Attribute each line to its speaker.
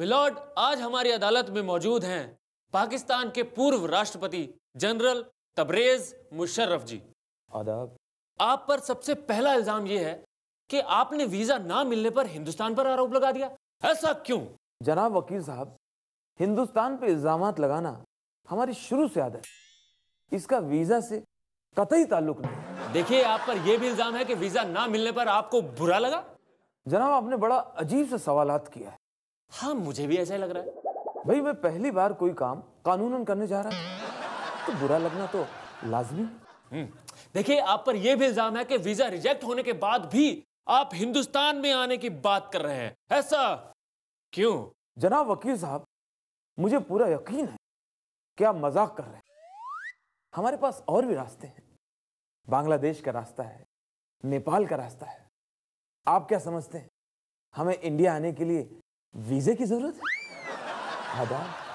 Speaker 1: milord आज हमारी अदालत में मौजूद हैं पाकिस्तान के पूर्व राष्ट्रपति जनरल तबरेज मुशर्रफ जी आदाब आप पर सबसे पहला इल्जाम यह है कि आपने वीजा ना मिलने पर हिंदुस्तान पर आरोप लगा दिया ऐसा क्यों
Speaker 2: जनाब वकील साहब हिंदुस्तान पर इल्जाम लगाना हमारी शुरू से आदत है इसका वीजा से कतई ताल्लुक नहीं
Speaker 1: देखिए आप पर यह भी इल्जाम है कि वीजा ना मिलने पर आपको बुरा लगा
Speaker 2: जनाब आपने बड़ा अजीब सा सवाल किया है हाँ मुझे भी ऐसा ही लग रहा है भाई मैं पहली बार कोई काम कानूनन करने जा रहा हूँ तो बुरा
Speaker 1: लगना तो लाजमी हम्म, देखिए आप पर यह भी इल्जाम है कि वीजा रिजेक्ट होने के बाद भी आप हिंदुस्तान में आने की बात कर रहे हैं ऐसा क्यों
Speaker 2: जनाब वकील साहब मुझे पूरा यकीन है कि आप मजाक कर रहे हैं हमारे पास और भी रास्ते हैं बांग्लादेश का रास्ता है नेपाल का रास्ता है आप क्या समझते हैं हमें इंडिया आने के लिए वीजे की जरूरत है आदाब हाँ,